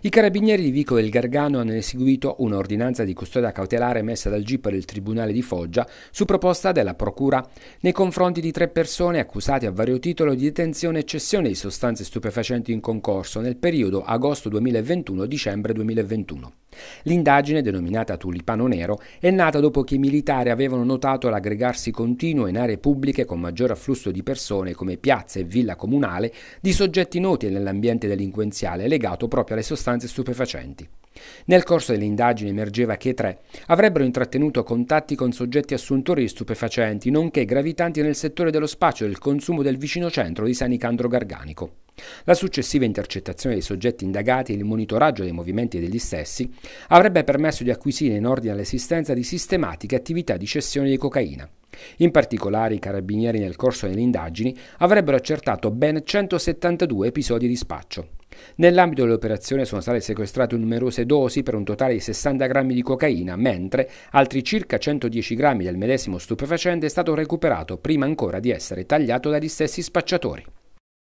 I carabinieri di Vico del Gargano hanno eseguito un'ordinanza di custodia cautelare messa dal GIP del Tribunale di Foggia su proposta della Procura nei confronti di tre persone accusate a vario titolo di detenzione e cessione di sostanze stupefacenti in concorso nel periodo agosto 2021-dicembre 2021. L'indagine, denominata Tulipano Nero, è nata dopo che i militari avevano notato l'aggregarsi continuo in aree pubbliche con maggior afflusso di persone come piazza e villa comunale di soggetti noti nell'ambiente delinquenziale legato proprio alle sostanze stupefacenti. Nel corso dell'indagine emergeva che i tre avrebbero intrattenuto contatti con soggetti assuntori di stupefacenti, nonché gravitanti nel settore dello spaccio e del consumo del vicino centro di Sanicandro Garganico. La successiva intercettazione dei soggetti indagati e il monitoraggio dei movimenti degli stessi avrebbe permesso di acquisire in ordine all'esistenza di sistematiche attività di cessione di cocaina. In particolare i carabinieri nel corso delle indagini avrebbero accertato ben 172 episodi di spaccio. Nell'ambito dell'operazione sono state sequestrate numerose dosi per un totale di 60 grammi di cocaina, mentre altri circa 110 grammi del medesimo stupefacente è stato recuperato prima ancora di essere tagliato dagli stessi spacciatori.